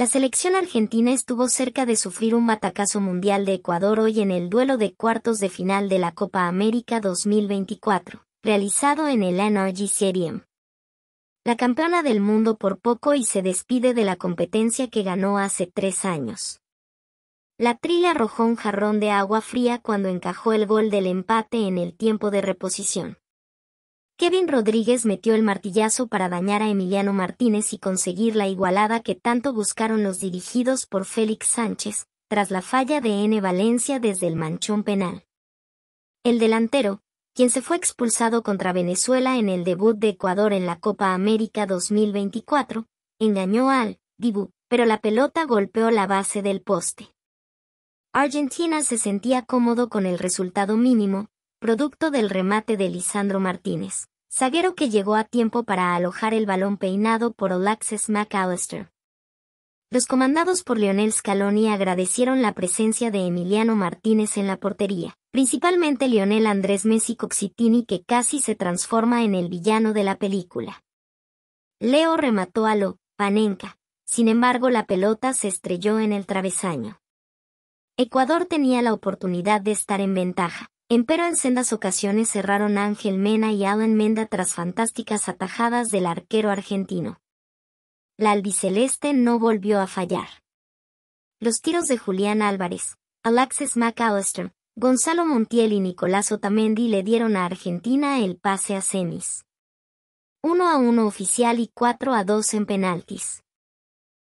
La selección argentina estuvo cerca de sufrir un matacazo mundial de Ecuador hoy en el duelo de cuartos de final de la Copa América 2024, realizado en el Energy Stadium. La campeona del mundo por poco y se despide de la competencia que ganó hace tres años. La trilla arrojó un jarrón de agua fría cuando encajó el gol del empate en el tiempo de reposición. Kevin Rodríguez metió el martillazo para dañar a Emiliano Martínez y conseguir la igualada que tanto buscaron los dirigidos por Félix Sánchez, tras la falla de N. Valencia desde el manchón penal. El delantero, quien se fue expulsado contra Venezuela en el debut de Ecuador en la Copa América 2024, engañó al Dibu, pero la pelota golpeó la base del poste. Argentina se sentía cómodo con el resultado mínimo, producto del remate de Lisandro Martínez, zaguero que llegó a tiempo para alojar el balón peinado por Olaxes McAllister. Los comandados por Lionel Scaloni agradecieron la presencia de Emiliano Martínez en la portería, principalmente Lionel Andrés Messi Coxitini que casi se transforma en el villano de la película. Leo remató a lo Panenka, sin embargo la pelota se estrelló en el travesaño. Ecuador tenía la oportunidad de estar en ventaja, Empero en sendas ocasiones cerraron Ángel Mena y Alan Menda tras fantásticas atajadas del arquero argentino. La albiceleste no volvió a fallar. Los tiros de Julián Álvarez, Alexis McAllister, Gonzalo Montiel y Nicolás Otamendi le dieron a Argentina el pase a semis. 1 a 1 oficial y 4 a 2 en penaltis.